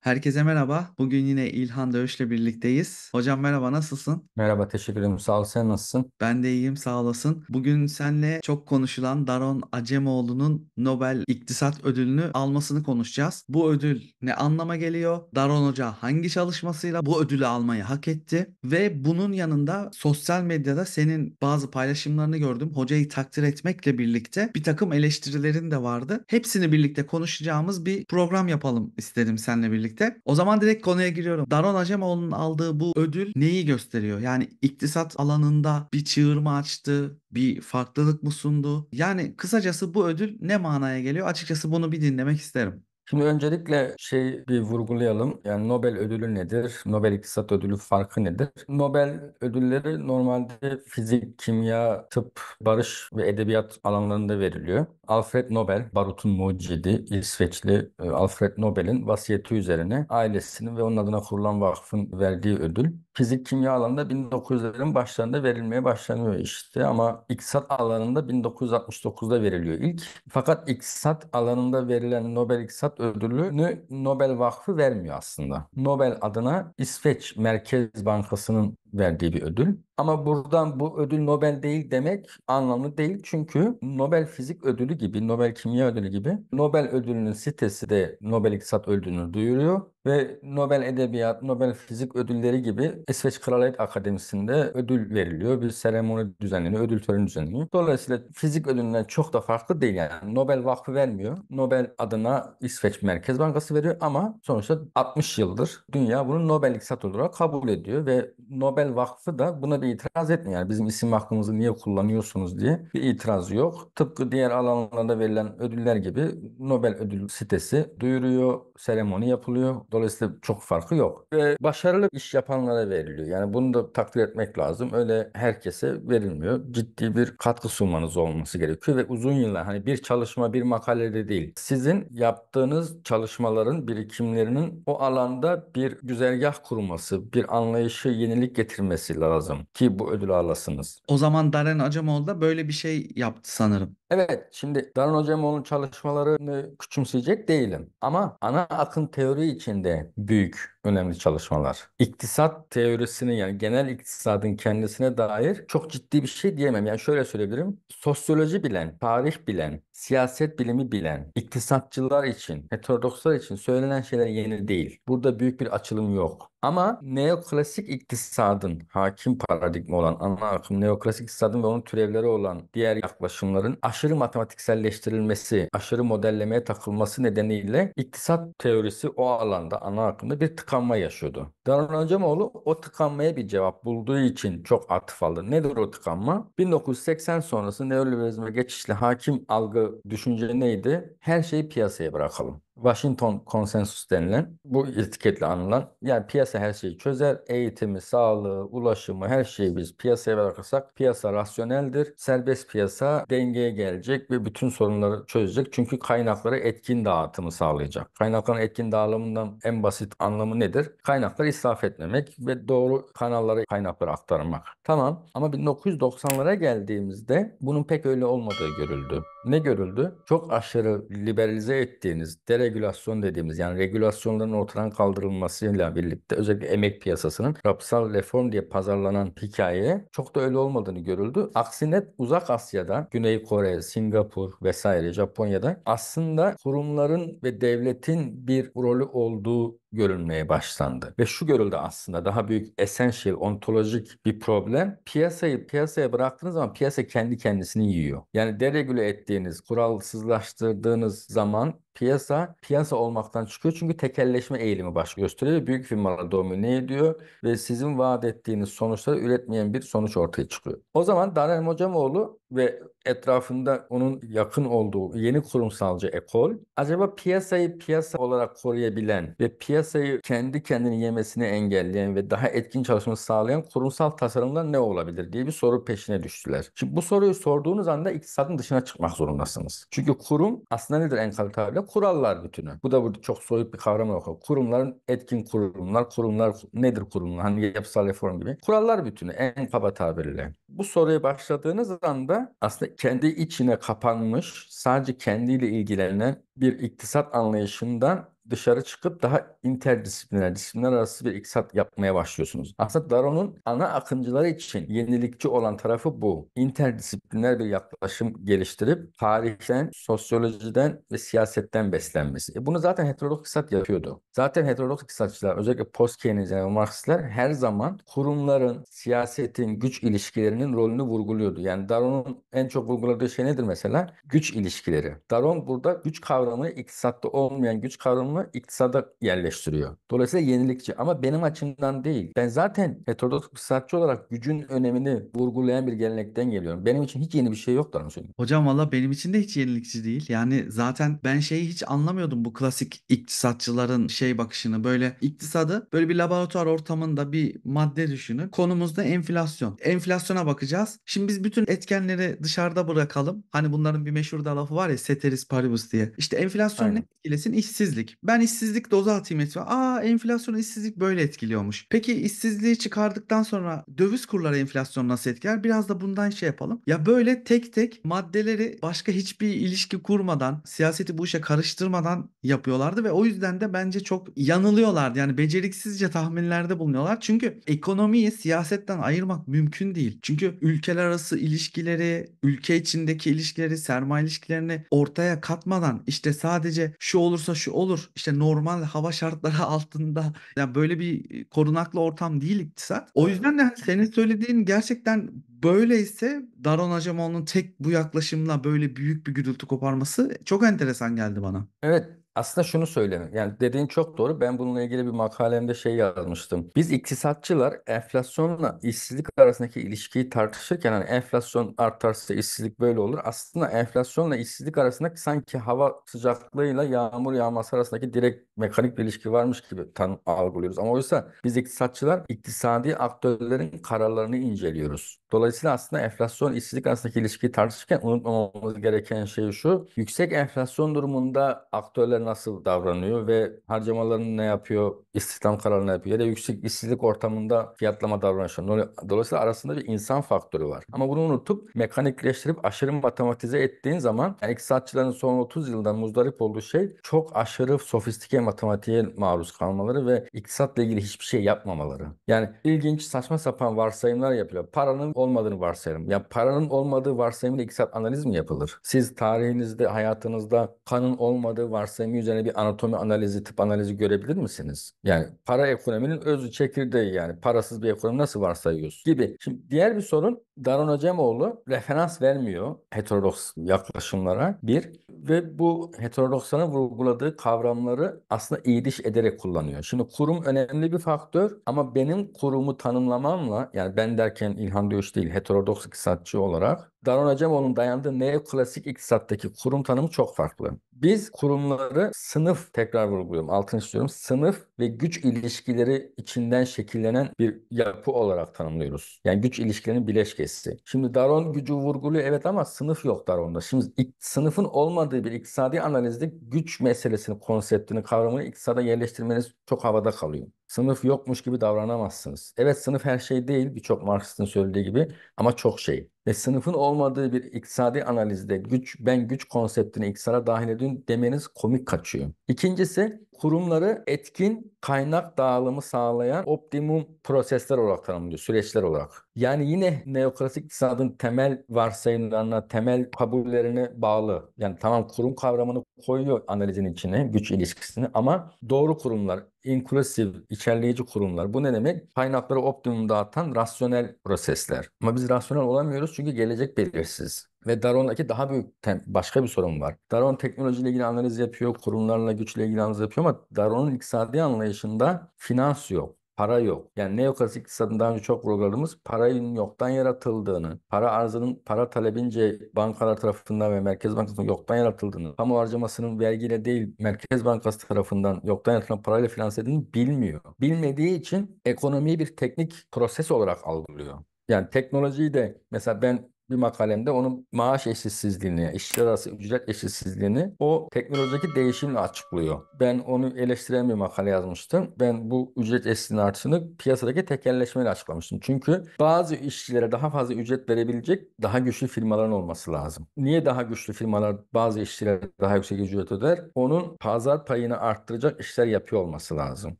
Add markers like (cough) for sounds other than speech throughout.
Herkese merhaba. Bugün yine İlhan Dövüş'le birlikteyiz. Hocam merhaba nasılsın? Merhaba teşekkür ederim. Sağ ol sen nasılsın? Ben de iyiyim sağ olasın. Bugün senle çok konuşulan Daron Acemoğlu'nun Nobel İktisat Ödülünü almasını konuşacağız. Bu ödül ne anlama geliyor? Daron Hoca hangi çalışmasıyla bu ödülü almayı hak etti? Ve bunun yanında sosyal medyada senin bazı paylaşımlarını gördüm. Hocayı takdir etmekle birlikte bir takım eleştirilerin de vardı. Hepsini birlikte konuşacağımız bir program yapalım istedim seninle birlikte birlikte. O zaman direkt konuya giriyorum. Daron Acemoğlu'nun aldığı bu ödül neyi gösteriyor? Yani iktisat alanında bir çığırma açtı, bir farklılık mı sundu? Yani kısacası bu ödül ne manaya geliyor? Açıkçası bunu bir dinlemek isterim. Şimdi öncelikle şey bir vurgulayalım. Yani Nobel ödülü nedir? Nobel İktisat Ödülü farkı nedir? Nobel ödülleri normalde fizik, kimya, tıp, barış ve edebiyat alanlarında veriliyor. Alfred Nobel, barutun mucidi, İsveçli e, Alfred Nobel'in vasiyeti üzerine ailesinin ve onun adına kurulan vakfın verdiği ödül. Fizik kimya alanında 1900'lerin başlarında verilmeye başlanıyor işte ama iktisat alanında 1969'da veriliyor ilk. Fakat iktisat alanında verilen Nobel İktisat ödülünü Nobel Vakfı vermiyor aslında. Nobel adına İsveç Merkez Bankası'nın verdiği bir ödül. Ama buradan bu ödül Nobel değil demek anlamlı değil. Çünkü Nobel Fizik Ödülü gibi, Nobel Kimya Ödülü gibi Nobel Ödülü'nün sitesi de Nobel İktisat Ödülü'nü duyuruyor. Ve Nobel Edebiyat, Nobel Fizik Ödülleri gibi İsveç Kraliyet Akademisi'nde ödül veriliyor. Bir seremoni düzenleniyor, ödül töreni düzenleniyor. Dolayısıyla fizik ödülünden çok da farklı değil yani. Nobel Vakfı vermiyor. Nobel adına İsveç Merkez Bankası veriyor ama sonuçta 60 yıldır dünya bunu Nobel İktisat olarak kabul ediyor ve Nobel Nobel Vakfı da buna bir itiraz etmiyor. Yani bizim isim hakkımızı niye kullanıyorsunuz diye bir itiraz yok. Tıpkı diğer alanlarda verilen ödüller gibi Nobel ödül sitesi duyuruyor, seremoni yapılıyor. Dolayısıyla çok farkı yok. Ve başarılı iş yapanlara veriliyor. Yani bunu da takdir etmek lazım. Öyle herkese verilmiyor. Ciddi bir katkı sunmanız olması gerekiyor ve uzun yıllar hani bir çalışma bir makalede değil. Sizin yaptığınız çalışmaların birikimlerinin o alanda bir güzergah kurması, bir anlayışı yenilik getirmesi lazım ki bu ödülü alasınız. O zaman Darren Acamoğlu da böyle bir şey yaptı sanırım. Evet, şimdi Darın Hocamoğlu'nun çalışmalarını küçümseyecek değilim. Ama ana akın teori içinde büyük, önemli çalışmalar. İktisat teorisini yani genel iktisadın kendisine dair çok ciddi bir şey diyemem. Yani şöyle söyleyebilirim. Sosyoloji bilen, tarih bilen, siyaset bilimi bilen, iktisatçılar için, heterodokslar için söylenen şeyler yeni değil. Burada büyük bir açılım yok. Ama neoklasik iktisadın hakim paradigma olan ana akım neoklasik iktisadın ve onun türevleri olan diğer yaklaşımların aşırı matematikselleştirilmesi, aşırı modellemeye takılması nedeniyle iktisat teorisi o alanda ana akımda bir tıkanma yaşıyordu. Daron Hocamoğlu o tıkanmaya bir cevap bulduğu için çok atıf aldı. Nedir o tıkanma? 1980 sonrası neoliberalizme geçişle hakim algı düşünce neydi? Her şeyi piyasaya bırakalım. Washington konsensus denilen bu etiketle anılan yani piyasa her şeyi çözer. Eğitimi, sağlığı, ulaşımı her şeyi biz piyasaya bırakırsak piyasa rasyoneldir. Serbest piyasa dengeye gelecek ve bütün sorunları çözecek. Çünkü kaynakları etkin dağıtımı sağlayacak. Kaynakların etkin dağılımından en basit anlamı nedir? Kaynakları israf etmemek ve doğru kanallara kaynakları aktarmak. Tamam ama 1990'lara geldiğimizde bunun pek öyle olmadığı görüldü. Ne görüldü? Çok aşırı liberalize ettiğiniz, dere deregülasyon dediğimiz yani regülasyonların ortadan kaldırılmasıyla birlikte özellikle emek piyasasının rapsal reform diye pazarlanan hikaye çok da öyle olmadığını görüldü. Aksine Uzak Asya'da, Güney Kore, Singapur vesaire Japonya'da aslında kurumların ve devletin bir rolü olduğu görülmeye başlandı. Ve şu görüldü aslında daha büyük essential, ontolojik bir problem. Piyasayı piyasaya bıraktığınız zaman piyasa kendi kendisini yiyor. Yani deregüle ettiğiniz, kuralsızlaştırdığınız zaman piyasa piyasa olmaktan çıkıyor çünkü tekelleşme eğilimi baş gösteriyor. Büyük firmalar domine ediyor ve sizin vaat ettiğiniz sonuçları üretmeyen bir sonuç ortaya çıkıyor. O zaman Darren Hocamoğlu ve etrafında onun yakın olduğu yeni kurumsalcı ekol acaba piyasayı piyasa olarak koruyabilen ve piyasayı kendi kendini yemesini engelleyen ve daha etkin çalışmasını sağlayan kurumsal tasarımlar ne olabilir diye bir soru peşine düştüler. Şimdi bu soruyu sorduğunuz anda iktisadın dışına çıkmak zorundasınız. Çünkü kurum aslında nedir en kalite tabirle? Kurallar bütünü. Bu da burada çok soyut bir kavram yok. Kurumların etkin kurumlar, kurumlar nedir kurumlar? Hani yapısal reform gibi. Kurallar bütünü en kaba tabirle. Bu soruya başladığınız anda aslında kendi içine kapanmış, sadece kendiyle ilgilenen bir iktisat anlayışından dışarı çıkıp daha interdisipliner, disiplinler arası bir iktisat yapmaya başlıyorsunuz. Aslında Darwin'un ana akıncıları için yenilikçi olan tarafı bu. İnterdisipliner bir yaklaşım geliştirip tarihten, sosyolojiden ve siyasetten beslenmesi. E bunu zaten heterolog iktisat yapıyordu. Zaten heterolog iktisatçılar, özellikle post ve Marksistler her zaman kurumların, siyasetin, güç ilişkilerinin rolünü vurguluyordu. Yani Darwin'un en çok vurguladığı şey nedir mesela? Güç ilişkileri. Darwin burada güç kavramı iktisatta olmayan güç kavramı kavramı iktisada yerleştiriyor. Dolayısıyla yenilikçi ama benim açımdan değil. Ben zaten heterodoks iktisatçı olarak gücün önemini vurgulayan bir gelenekten geliyorum. Benim için hiç yeni bir şey yoktu onu Hocam valla benim için de hiç yenilikçi değil. Yani zaten ben şeyi hiç anlamıyordum bu klasik iktisatçıların şey bakışını. Böyle iktisadı böyle bir laboratuvar ortamında bir madde düşünün. Konumuzda enflasyon. Enflasyona bakacağız. Şimdi biz bütün etkenleri dışarıda bırakalım. Hani bunların bir meşhur da lafı var ya Seteris paribus diye. İşte enflasyon Aynen. ne etkilesin? İşsizlik ben işsizlik dozu atayım etme. Aa enflasyon işsizlik böyle etkiliyormuş. Peki işsizliği çıkardıktan sonra döviz kurları enflasyonu nasıl etkiler? Biraz da bundan şey yapalım. Ya böyle tek tek maddeleri başka hiçbir ilişki kurmadan, siyaseti bu işe karıştırmadan yapıyorlardı ve o yüzden de bence çok yanılıyorlardı. Yani beceriksizce tahminlerde bulunuyorlar. Çünkü ekonomiyi siyasetten ayırmak mümkün değil. Çünkü ülkeler arası ilişkileri, ülke içindeki ilişkileri, sermaye ilişkilerini ortaya katmadan işte sadece şu olursa şu olur işte normal hava şartları (laughs) altında yani böyle bir korunaklı ortam değil iktisat. O yüzden de hani senin söylediğin gerçekten böyleyse Daron Ajamon'un tek bu yaklaşımla böyle büyük bir gürültü koparması çok enteresan geldi bana. Evet aslında şunu söylemek yani dediğin çok doğru. Ben bununla ilgili bir makalemde şey yazmıştım. Biz iktisatçılar enflasyonla işsizlik arasındaki ilişkiyi tartışırken hani enflasyon artarsa işsizlik böyle olur. Aslında enflasyonla işsizlik arasındaki sanki hava sıcaklığıyla yağmur yağması arasındaki direkt mekanik bir ilişki varmış gibi tan algılıyoruz. Ama oysa biz iktisatçılar iktisadi aktörlerin kararlarını inceliyoruz. Dolayısıyla aslında enflasyon işsizlik arasındaki ilişkiyi tartışırken unutmamamız gereken şey şu. Yüksek enflasyon durumunda aktörler nasıl davranıyor ve harcamalarını ne yapıyor, istihdam kararını ne yapıyor ya da yüksek işsizlik ortamında fiyatlama davranışı. Dolayısıyla arasında bir insan faktörü var. Ama bunu unutup mekanikleştirip aşırı matematize ettiğin zaman yani iktisatçıların son 30 yıldan muzdarip olduğu şey çok aşırı sofistike matematiğe maruz kalmaları ve iktisatla ilgili hiçbir şey yapmamaları. Yani ilginç saçma sapan varsayımlar yapıyor. Paranın olmadığını varsayalım. Ya paranın olmadığı varsayımıyla iktisat analiz mi yapılır? Siz tarihinizde, hayatınızda kanın olmadığı varsayımı üzerine bir anatomi analizi, tıp analizi görebilir misiniz? Yani para ekonominin özü çekirdeği yani. Parasız bir ekonomi nasıl varsayıyoruz gibi. Şimdi diğer bir sorun Daron Hocamoğlu referans vermiyor heterodoks yaklaşımlara bir ve bu heterodoksların vurguladığı kavramları aslında iyiliş ederek kullanıyor. Şimdi kurum önemli bir faktör ama benim kurumu tanımlamamla yani ben derken İlhan Diyoş görüş değil. Heterodoks iktisatçı olarak Daron Hocam onun dayandığı Klasik iktisattaki kurum tanımı çok farklı. Biz kurumları sınıf tekrar vurguluyorum altını istiyorum sınıf ve güç ilişkileri içinden şekillenen bir yapı olarak tanımlıyoruz. Yani güç ilişkilerinin bileşkesi. Şimdi Daron gücü vurguluyor evet ama sınıf yok Daron'da. Şimdi sınıfın olmadığı bir iktisadi analizde güç meselesini, konseptini, kavramını iktisada yerleştirmeniz çok havada kalıyor sınıf yokmuş gibi davranamazsınız. Evet sınıf her şey değil birçok Marx'ın söylediği gibi ama çok şey ve sınıfın olmadığı bir iktisadi analizde güç ben güç konseptini iktidara dahil edin demeniz komik kaçıyor. İkincisi kurumları etkin kaynak dağılımı sağlayan optimum prosesler olarak tanımlıyor, süreçler olarak. Yani yine neoklasik iktisadın temel varsayımlarına, temel kabullerine bağlı. Yani tamam kurum kavramını koyuyor analizin içine, güç ilişkisini ama doğru kurumlar, inklusif, içerleyici kurumlar. Bu ne demek? Kaynakları optimum dağıtan rasyonel prosesler. Ama biz rasyonel olamıyoruz çünkü gelecek belirsiz. Ve Daron'daki daha büyük başka bir sorun var. Daron teknolojiyle ilgili analiz yapıyor, kurumlarla güçle ilgili analiz yapıyor ama Daron'un iktisadi anlayışında finans yok para yok. Yani neoklasik iktisadın daha önce çok vurguladığımız parayın yoktan yaratıldığını, para arzının para talebince bankalar tarafından ve Merkez Bankası'nın yoktan yaratıldığını, kamu harcamasının vergiyle değil Merkez Bankası tarafından yoktan yaratılan parayla finanse edildiğini bilmiyor. Bilmediği için ekonomiyi bir teknik proses olarak algılıyor. Yani teknolojiyi de mesela ben bir makalemde onun maaş eşitsizliğini, işçiler arası ücret eşitsizliğini o teknolojideki değişimle açıklıyor. Ben onu eleştiren bir makale yazmıştım. Ben bu ücret eşitsizliğinin artışını piyasadaki tekelleşmeyle açıklamıştım. Çünkü bazı işçilere daha fazla ücret verebilecek daha güçlü firmaların olması lazım. Niye daha güçlü firmalar bazı işçilere daha yüksek ücret öder? Onun pazar payını arttıracak işler yapıyor olması lazım.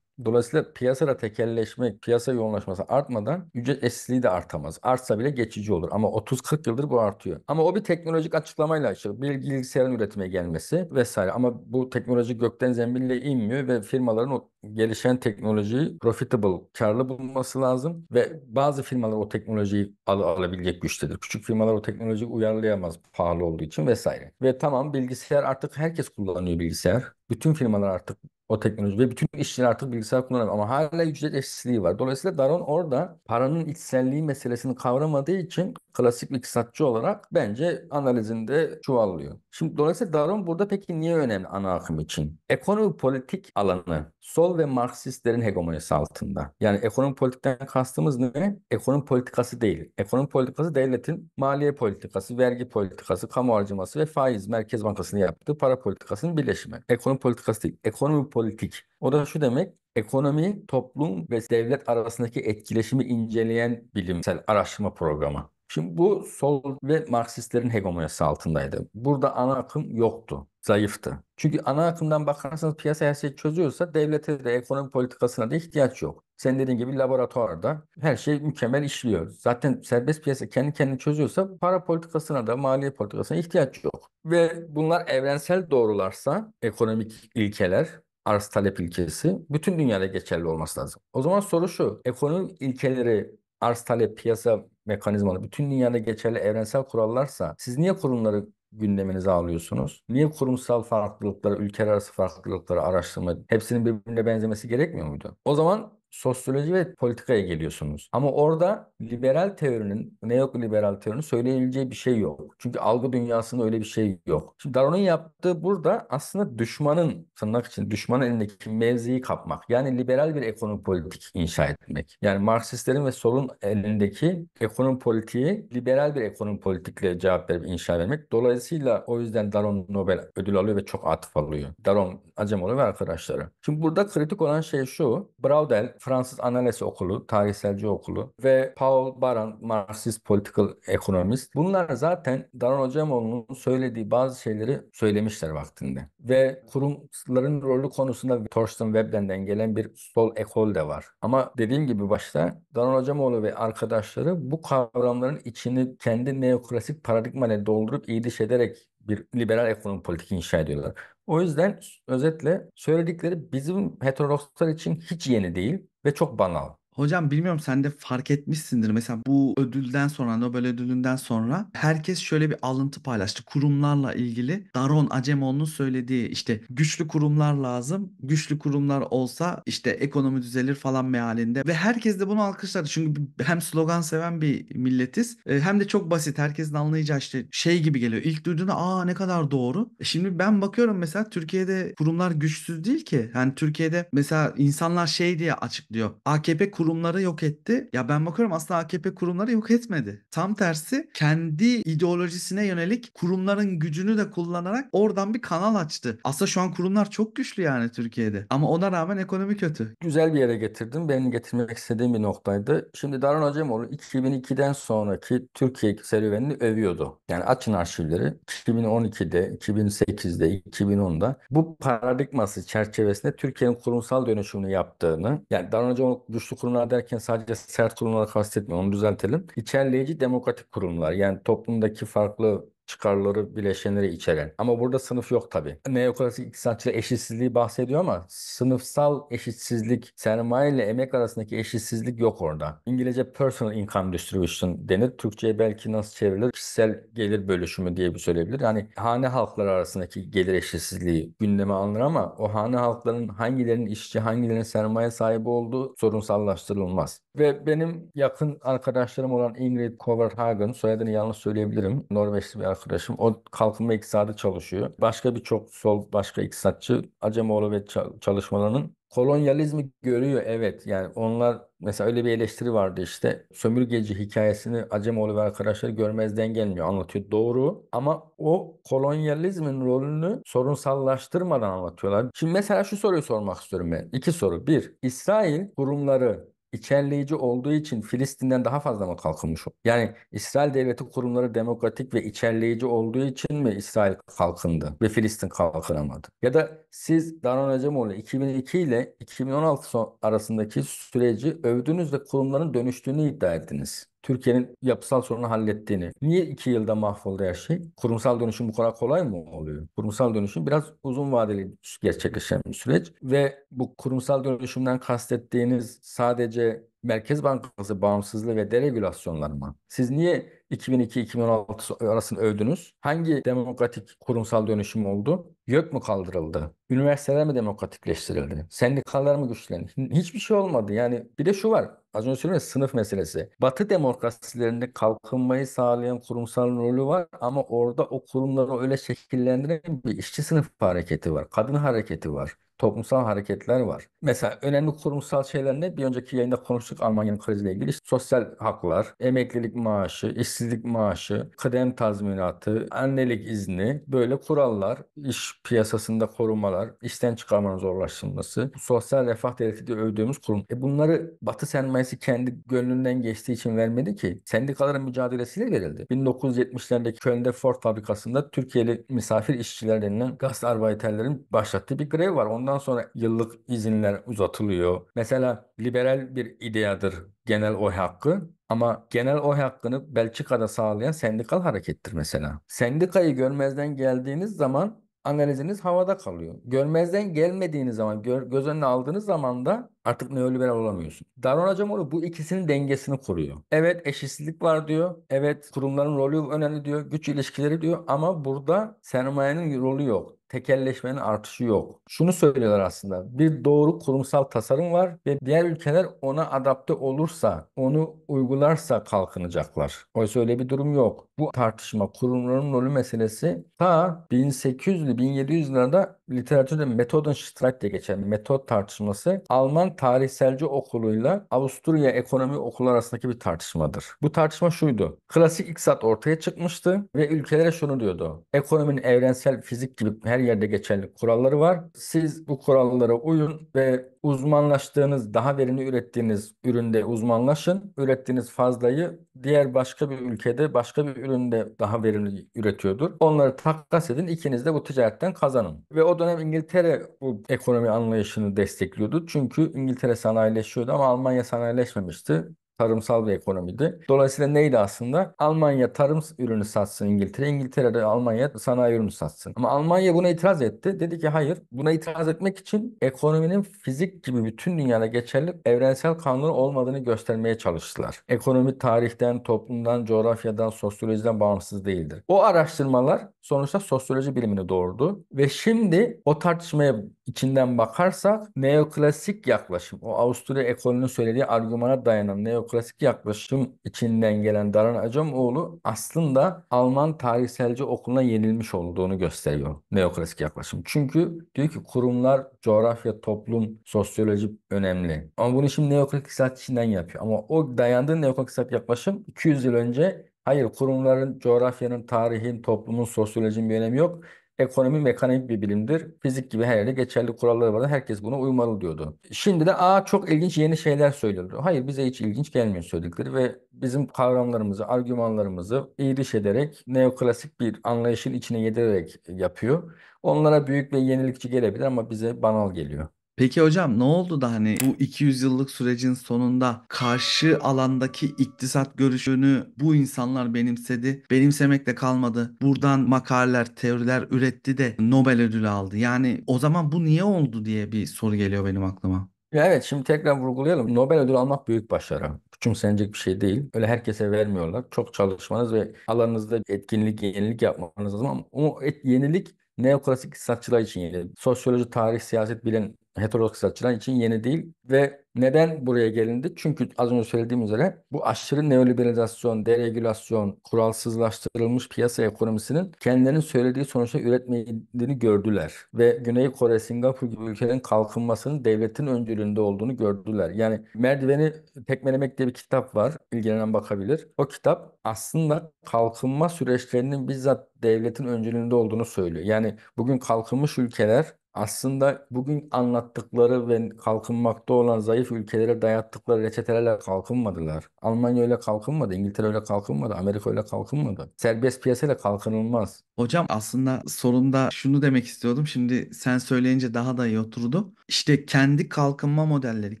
Dolayısıyla piyasada tekelleşme, piyasa yoğunlaşması artmadan ücret eşsizliği de artamaz. Artsa bile geçici olur ama 30-40 yıldır bu artıyor. Ama o bir teknolojik açıklamayla işte bilgisayarın üretime gelmesi vesaire. Ama bu teknoloji gökten zembille inmiyor ve firmaların o gelişen teknolojiyi profitable, karlı bulması lazım ve bazı firmalar o teknolojiyi al alabilecek güçtedir. Küçük firmalar o teknolojiyi uyarlayamaz pahalı olduğu için vesaire. Ve tamam bilgisayar artık herkes kullanıyor bilgisayar. Bütün firmalar artık o teknoloji ve bütün işçiler artık bilgisayar kullanamıyor ama hala ücret eşitsizliği var. Dolayısıyla Daron orada paranın içselliği meselesini kavramadığı için klasik iktisatçı olarak bence analizinde çuvallıyor. Şimdi dolayısıyla Daron burada peki niye önemli ana akım için? Ekonomi politik alanı sol ve Marksistlerin hegemonyası altında. Yani ekonomi politikten kastımız ne? Ekonomi politikası değil. Ekonomi politikası devletin maliye politikası, vergi politikası, kamu harcaması ve faiz Merkez Bankası'nın yaptığı para politikasının birleşimi. Ekonomi politikası değil. Ekonomi politik. O da şu demek ekonomi, toplum ve devlet arasındaki etkileşimi inceleyen bilimsel araştırma programı. Şimdi bu sol ve Marksistlerin hegemonyası altındaydı. Burada ana akım yoktu, zayıftı. Çünkü ana akımdan bakarsanız piyasa her şeyi çözüyorsa devlete de ekonomi politikasına da ihtiyaç yok. Sen dediğin gibi laboratuvarda her şey mükemmel işliyor. Zaten serbest piyasa kendi kendini çözüyorsa para politikasına da maliye politikasına ihtiyaç yok. Ve bunlar evrensel doğrularsa ekonomik ilkeler arz talep ilkesi bütün dünyada geçerli olması lazım. O zaman soru şu, ekonomi ilkeleri arz talep piyasa mekanizmalı bütün dünyada geçerli evrensel kurallarsa siz niye kurumları gündeminize alıyorsunuz? Niye kurumsal farklılıkları, ülkeler arası farklılıkları araştırma hepsinin birbirine benzemesi gerekmiyor muydu? O zaman sosyoloji ve politikaya geliyorsunuz. Ama orada liberal teorinin, neoliberal teorinin söyleyebileceği bir şey yok. Çünkü algı dünyasında öyle bir şey yok. Şimdi Darwin'in yaptığı burada aslında düşmanın, tırnak için düşmanın elindeki mevziyi kapmak. Yani liberal bir ekonomi politik inşa etmek. Yani Marksistlerin ve solun elindeki ekonomi politiği liberal bir ekonomi politikle cevap verip inşa vermek. Dolayısıyla o yüzden Daron Nobel ödül alıyor ve çok atıf alıyor. Daron Acemoğlu ve arkadaşları. Şimdi burada kritik olan şey şu. Braudel, Fransız Analiz Okulu, Tarihselci Okulu ve Paul Baran, Marxist Political Economist. Bunlar zaten Daron Acemoğlu'nun söylediği bazı şeyleri söylemişler vaktinde. Ve kurumların rolü konusunda Thorsten Webden'den gelen bir sol ekol de var. Ama dediğim gibi başta Daron Acemoğlu ve arkadaşları bu kavramların içini kendi neoklasik paradigmayla doldurup iyiliş ederek bir liberal ekonomi politik inşa ediyorlar. O yüzden özetle söyledikleri bizim heterodokslar için hiç yeni değil ve çok banal. Hocam bilmiyorum sen de fark etmişsindir. Mesela bu ödülden sonra, Nobel ödülünden sonra herkes şöyle bir alıntı paylaştı. Kurumlarla ilgili Daron Acemoğlu'nun söylediği işte güçlü kurumlar lazım. Güçlü kurumlar olsa işte ekonomi düzelir falan mealinde. Ve herkes de bunu alkışladı. Çünkü hem slogan seven bir milletiz e, hem de çok basit. Herkesin anlayacağı işte şey gibi geliyor. İlk duyduğunda aa ne kadar doğru. E, şimdi ben bakıyorum mesela Türkiye'de kurumlar güçsüz değil ki. Yani Türkiye'de mesela insanlar şey diye açıklıyor. AKP kurum kurumları yok etti. Ya ben bakıyorum aslında AKP kurumları yok etmedi. Tam tersi kendi ideolojisine yönelik kurumların gücünü de kullanarak oradan bir kanal açtı. Aslında şu an kurumlar çok güçlü yani Türkiye'de. Ama ona rağmen ekonomi kötü. Güzel bir yere getirdim Benim getirmek istediğim bir noktaydı. Şimdi Daran Hocamoğlu 2002'den sonraki Türkiye serüvenini övüyordu. Yani açın arşivleri. 2012'de, 2008'de, 2010'da bu paradigması çerçevesinde Türkiye'nin kurumsal dönüşümünü yaptığını, yani Daran Hocamoğlu güçlü kurumlar kurumlar derken sadece sert kurumları kastetmiyorum onu düzeltelim. İçerleyici demokratik kurumlar yani toplumdaki farklı çıkarları bileşenleri içeren. Ama burada sınıf yok tabii. Neoklasik iktisatçı eşitsizliği bahsediyor ama sınıfsal eşitsizlik, sermaye ile emek arasındaki eşitsizlik yok orada. İngilizce personal income distribution denir. Türkçe'ye belki nasıl çevrilir? Kişisel gelir bölüşümü diye bir söyleyebilir. Yani hane halkları arasındaki gelir eşitsizliği gündeme alınır ama o hane halklarının hangilerinin işçi, hangilerinin sermaye sahibi olduğu sorunsallaştırılmaz. Ve benim yakın arkadaşlarım olan Ingrid Hagen soyadını yanlış söyleyebilirim. Norveçli bir arkadaşım. O kalkınma iktisadı çalışıyor. Başka birçok sol başka iktisatçı Acemoğlu ve çalışmalarının kolonyalizmi görüyor evet. Yani onlar mesela öyle bir eleştiri vardı işte. Sömürgeci hikayesini Acemoğlu ve arkadaşları görmezden gelmiyor. Anlatıyor doğru ama o kolonyalizmin rolünü sorunsallaştırmadan anlatıyorlar. Şimdi mesela şu soruyu sormak istiyorum ben. İki soru. Bir, İsrail kurumları içerleyici olduğu için Filistin'den daha fazla mı kalkınmış? Yani İsrail devleti kurumları demokratik ve içerleyici olduğu için mi İsrail kalkındı ve Filistin kalkınamadı? Ya da siz Daron Acemoğlu 2002 ile 2016 arasındaki süreci övdünüz ve kurumların dönüştüğünü iddia ettiniz. Türkiye'nin yapısal sorunu hallettiğini. Niye iki yılda mahvoldu her şey? Kurumsal dönüşüm bu kadar kolay mı oluyor? Kurumsal dönüşüm biraz uzun vadeli gerçekleşen bir süreç ve bu kurumsal dönüşümden kastettiğiniz sadece Merkez Bankası bağımsızlığı ve deregülasyonlar mı? Siz niye 2002-2016 arasını övdünüz? Hangi demokratik kurumsal dönüşüm oldu? YÖK mü kaldırıldı? Üniversiteler mi demokratikleştirildi? Sendikalar mı güçlendi? Hiçbir şey olmadı. Yani bir de şu var. Az önce söyledim sınıf meselesi. Batı demokrasilerinde kalkınmayı sağlayan kurumsal rolü var ama orada o kurumları öyle şekillendiren bir işçi sınıf hareketi var. Kadın hareketi var toplumsal hareketler var. Mesela önemli kurumsal şeyler ne? Bir önceki yayında konuştuk Almanya'nın kriziyle ilgili. Sosyal haklar, emeklilik maaşı, işsizlik maaşı, kıdem tazminatı, annelik izni, böyle kurallar, iş piyasasında korumalar, işten çıkarmanın zorlaştırılması, sosyal refah devleti diye övdüğümüz kurum. E bunları Batı sermayesi kendi gönlünden geçtiği için vermedi ki. Sendikaların mücadelesiyle verildi. 1970'lerdeki Köln'de Ford fabrikasında Türkiye'li misafir işçiler denilen gastarbeiterlerin başlattığı bir grev var. Onun Ondan sonra yıllık izinler uzatılıyor. Mesela liberal bir ideyadır genel oy hakkı ama genel oy hakkını Belçika'da sağlayan sendikal harekettir mesela. Sendikayı görmezden geldiğiniz zaman analiziniz havada kalıyor. Görmezden gelmediğiniz zaman, göz önüne aldığınız zaman da artık neoliberal olamıyorsun. Daron Acemoğlu bu ikisinin dengesini kuruyor. Evet eşitsizlik var diyor. Evet kurumların rolü önemli diyor. Güç ilişkileri diyor. Ama burada sermayenin rolü yok tekelleşmenin artışı yok. Şunu söylüyorlar aslında. Bir doğru kurumsal tasarım var ve diğer ülkeler ona adapte olursa, onu uygularsa kalkınacaklar. Oysa öyle bir durum yok. Bu tartışma kurumların rolü meselesi ta 1800'lü 1700'lerde literatürde Methodenstreit diye geçen metot tartışması Alman tarihselci okuluyla Avusturya ekonomi okulu arasındaki bir tartışmadır. Bu tartışma şuydu. Klasik iktisat ortaya çıkmıştı ve ülkelere şunu diyordu. Ekonominin evrensel fizik gibi her her yerde geçerli kuralları var. Siz bu kurallara uyun ve uzmanlaştığınız, daha verini ürettiğiniz üründe uzmanlaşın. Ürettiğiniz fazlayı diğer başka bir ülkede, başka bir üründe daha verimli üretiyordur. Onları takas edin, ikiniz de bu ticaretten kazanın. Ve o dönem İngiltere bu ekonomi anlayışını destekliyordu. Çünkü İngiltere sanayileşiyordu ama Almanya sanayileşmemişti tarımsal bir ekonomiydi. Dolayısıyla neydi aslında? Almanya tarım ürünü satsın İngiltere, İngiltere'de Almanya sanayi ürünü satsın. Ama Almanya buna itiraz etti. Dedi ki hayır, buna itiraz etmek için ekonominin fizik gibi bütün dünyada geçerli evrensel kanunu olmadığını göstermeye çalıştılar. Ekonomi tarihten, toplumdan, coğrafyadan, sosyolojiden bağımsız değildir. O araştırmalar sonuçta sosyoloji bilimini doğurdu ve şimdi o tartışmaya içinden bakarsak neoklasik yaklaşım, o Avusturya ekolünün söylediği argümana dayanan neoklasik yaklaşım içinden gelen Daran Acamoğlu aslında Alman tarihselci okuluna yenilmiş olduğunu gösteriyor neoklasik yaklaşım. Çünkü diyor ki kurumlar, coğrafya, toplum, sosyoloji önemli. Ama bunu şimdi neoklasik saat içinden yapıyor. Ama o dayandığı neoklasik yaklaşım 200 yıl önce Hayır kurumların, coğrafyanın, tarihin, toplumun, sosyolojinin bir önemi yok. Ekonomi mekanik bir bilimdir. Fizik gibi her yerde geçerli kuralları var. Herkes buna uymalı diyordu. Şimdi de aa çok ilginç yeni şeyler söylüyordu. Hayır bize hiç ilginç gelmiyor söyledikleri ve bizim kavramlarımızı, argümanlarımızı iyiliş ederek, neoklasik bir anlayışın içine yedirerek yapıyor. Onlara büyük ve yenilikçi gelebilir ama bize banal geliyor. Peki hocam ne oldu da hani bu 200 yıllık sürecin sonunda karşı alandaki iktisat görüşünü bu insanlar benimsedi. Benimsemekle kalmadı. Buradan makaleler, teoriler üretti de Nobel ödülü aldı. Yani o zaman bu niye oldu diye bir soru geliyor benim aklıma. Evet şimdi tekrar vurgulayalım. Nobel ödülü almak büyük başarı. Küçümsenecek bir şey değil. Öyle herkese vermiyorlar. Çok çalışmanız ve alanınızda etkinlik, yenilik yapmanız lazım ama o et, yenilik neoklasik iktisatçılar için yenilik. Sosyoloji, tarih, siyaset bilen heterodoksatçılar için yeni değil ve neden buraya gelindi? Çünkü az önce söylediğim üzere bu aşırı neoliberalizasyon, deregülasyon, kuralsızlaştırılmış piyasa ekonomisinin kendilerinin söylediği sonuçta üretmediğini gördüler. Ve Güney Kore, Singapur gibi ülkelerin kalkınmasının devletin öncülüğünde olduğunu gördüler. Yani Merdiveni Tekmelemek diye bir kitap var. İlgilenen bakabilir. O kitap aslında kalkınma süreçlerinin bizzat devletin öncülüğünde olduğunu söylüyor. Yani bugün kalkınmış ülkeler aslında bugün anlattıkları ve kalkınmakta olan zayıf ülkelere dayattıkları reçetelerle kalkınmadılar. Almanya öyle kalkınmadı, İngiltere öyle kalkınmadı, Amerika öyle kalkınmadı. Serbest piyasayla kalkınılmaz. Hocam aslında sorumda şunu demek istiyordum. Şimdi sen söyleyince daha da iyi oturdu. İşte kendi kalkınma modelleri,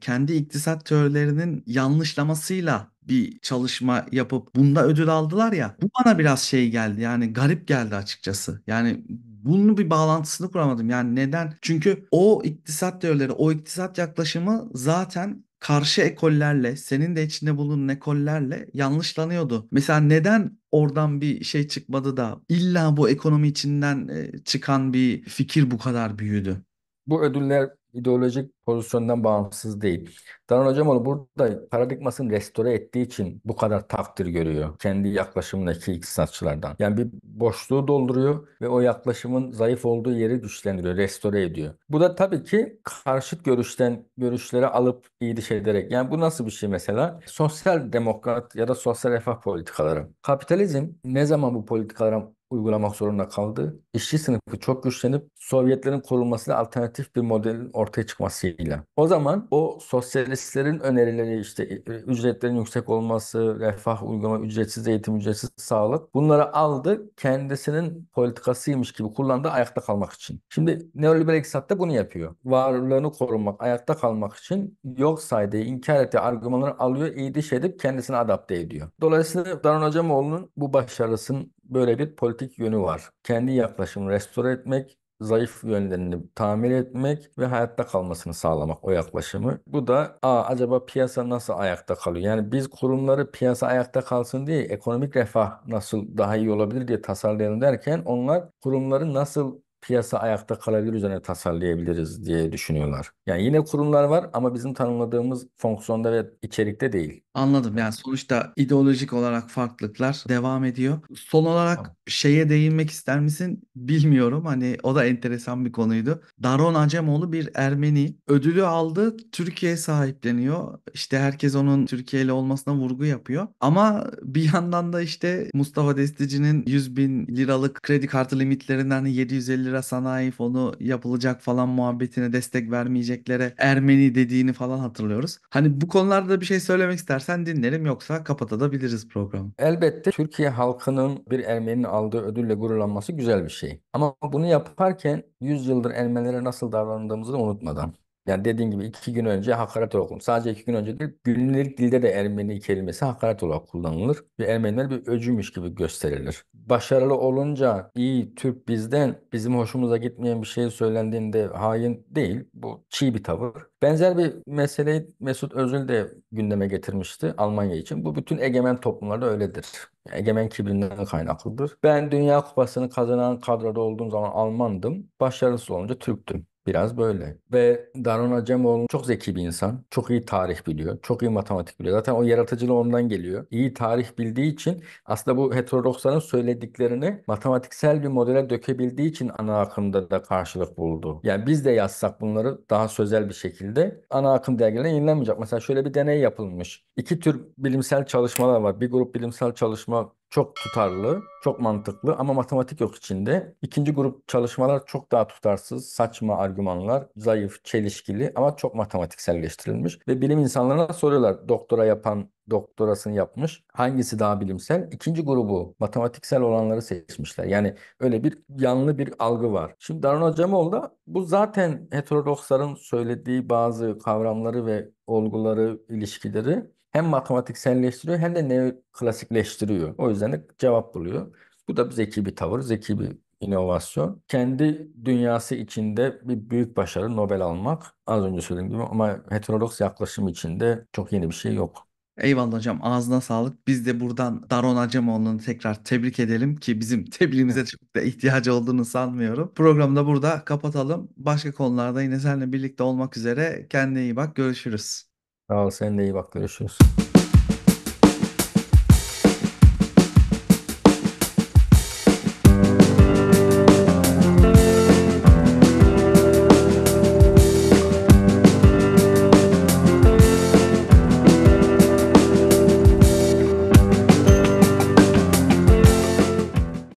kendi iktisat teorilerinin yanlışlamasıyla bir çalışma yapıp bunda ödül aldılar ya. Bu bana biraz şey geldi yani garip geldi açıkçası. Yani bunun bir bağlantısını kuramadım. Yani neden? Çünkü o iktisat teorileri, o iktisat yaklaşımı zaten karşı ekollerle, senin de içinde bulunduğun ekollerle yanlışlanıyordu. Mesela neden oradan bir şey çıkmadı da illa bu ekonomi içinden e, çıkan bir fikir bu kadar büyüdü? Bu ödüller ideolojik pozisyondan bağımsız değil. Danan Hocamoğlu burada paradigmasını restore ettiği için bu kadar takdir görüyor. Kendi yaklaşımındaki iktisatçılardan. Yani bir boşluğu dolduruyor ve o yaklaşımın zayıf olduğu yeri güçlendiriyor, restore ediyor. Bu da tabii ki karşıt görüşten görüşlere alıp iyiliş ederek. Yani bu nasıl bir şey mesela? Sosyal demokrat ya da sosyal refah politikaları. Kapitalizm ne zaman bu politikalara uygulamak zorunda kaldı. İşçi sınıfı çok güçlenip Sovyetlerin korunmasıyla alternatif bir modelin ortaya çıkmasıyla. O zaman o sosyalistlerin önerileri işte e, e, ücretlerin yüksek olması, refah uygulama, ücretsiz eğitim, ücretsiz sağlık bunları aldı kendisinin politikasıymış gibi kullandı ayakta kalmak için. Şimdi neoliberal iktisat da bunu yapıyor. Varlığını korumak, ayakta kalmak için yok saydığı, inkar ettiği argümanları alıyor, iyiliş edip kendisini adapte ediyor. Dolayısıyla Daron Hocamoğlu'nun bu başarısının böyle bir politik yönü var. Kendi yaklaşımını restore etmek, zayıf yönlerini tamir etmek ve hayatta kalmasını sağlamak o yaklaşımı. Bu da Aa, acaba piyasa nasıl ayakta kalıyor? Yani biz kurumları piyasa ayakta kalsın diye ekonomik refah nasıl daha iyi olabilir diye tasarlayalım derken onlar kurumları nasıl piyasa ayakta kalabilir üzerine tasarlayabiliriz diye düşünüyorlar. Yani yine kurumlar var ama bizim tanımladığımız fonksiyonda ve içerikte değil. Anladım. Yani sonuçta ideolojik olarak farklılıklar devam ediyor. Son olarak Tamam. şeye değinmek ister misin? Bilmiyorum. Hani o da enteresan bir konuydu. Daron Acemoğlu bir Ermeni. Ödülü aldı. Türkiye sahipleniyor. İşte herkes onun Türkiye'li olmasına vurgu yapıyor. Ama bir yandan da işte Mustafa Destici'nin 100 bin liralık kredi kartı limitlerinden 750 lira sanayi fonu yapılacak falan muhabbetine destek vermeyeceklere Ermeni dediğini falan hatırlıyoruz. Hani bu konularda bir şey söylemek istersen istersen dinlerim yoksa kapatabiliriz programı. Elbette Türkiye halkının bir Ermeni'nin aldığı ödülle gururlanması güzel bir şey. Ama bunu yaparken 100 yıldır Ermenilere nasıl davrandığımızı da unutmadan yani dediğim gibi iki gün önce hakaret olarak Sadece iki gün önce değil, günlük dilde de Ermeni kelimesi hakaret olarak kullanılır. Ve Ermeniler bir öcümüş gibi gösterilir. Başarılı olunca iyi Türk bizden bizim hoşumuza gitmeyen bir şey söylendiğinde hain değil. Bu çiğ bir tavır. Benzer bir meseleyi Mesut Özil de gündeme getirmişti Almanya için. Bu bütün egemen toplumlarda öyledir. Egemen kibrinden kaynaklıdır. Ben Dünya Kupası'nı kazanan kadroda olduğum zaman Almandım. Başarısız olunca Türktüm. Biraz böyle. Ve Daron Acemoğlu çok zeki bir insan. Çok iyi tarih biliyor. Çok iyi matematik biliyor. Zaten o yaratıcılığı ondan geliyor. İyi tarih bildiği için aslında bu heterodoksanın söylediklerini matematiksel bir modele dökebildiği için ana akımda da karşılık buldu. Yani biz de yazsak bunları daha sözel bir şekilde ana akım dergilerine yayınlanmayacak. Mesela şöyle bir deney yapılmış. İki tür bilimsel çalışmalar var. Bir grup bilimsel çalışma çok tutarlı, çok mantıklı ama matematik yok içinde. İkinci grup çalışmalar çok daha tutarsız, saçma argümanlar, zayıf, çelişkili ama çok matematikselleştirilmiş. Ve bilim insanlarına soruyorlar doktora yapan doktorasını yapmış. Hangisi daha bilimsel? İkinci grubu matematiksel olanları seçmişler. Yani öyle bir yanlı bir algı var. Şimdi Darun Hocamoğlu da bu zaten heterodoksların söylediği bazı kavramları ve olguları, ilişkileri hem matematikselleştiriyor hem de neoklasikleştiriyor. O yüzden de cevap buluyor. Bu da zeki bir tavır, zeki bir inovasyon. Kendi dünyası içinde bir büyük başarı Nobel almak az önce söylediğim gibi ama heterodoks yaklaşım içinde çok yeni bir şey yok. Eyvallah hocam ağzına sağlık. Biz de buradan Daron Acemoğlu'nu tekrar tebrik edelim ki bizim (laughs) tebliğimize çok da ihtiyacı olduğunu sanmıyorum. Programı da burada kapatalım. Başka konularda yine seninle birlikte olmak üzere. Kendine iyi bak görüşürüz. Sağ ol. Sen de iyi bak. Görüşürüz.